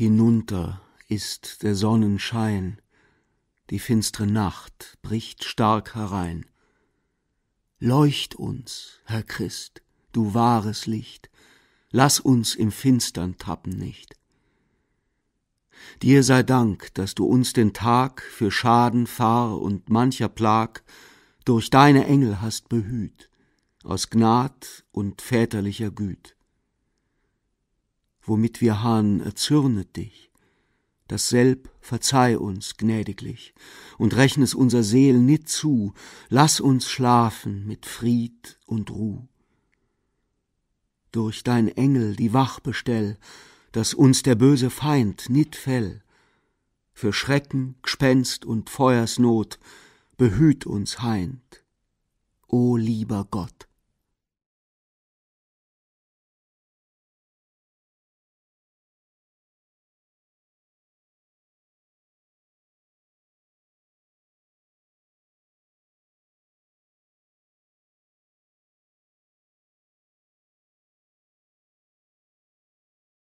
Hinunter ist der Sonnenschein, die finstre Nacht bricht stark herein. Leucht uns, Herr Christ, du wahres Licht, lass uns im Finstern tappen nicht. Dir sei Dank, dass du uns den Tag für Schaden, Fahr und mancher Plag durch deine Engel hast behüt, aus Gnad und väterlicher Güt womit wir harren, erzürnet dich. Dasselb verzeih uns gnädiglich und rechne es unser Seel nit zu, lass uns schlafen mit Fried und Ruh. Durch dein Engel die Wach bestell, dass uns der böse Feind nit fell. Für Schrecken, Gespenst und Feuersnot behüt uns heint. O lieber Gott!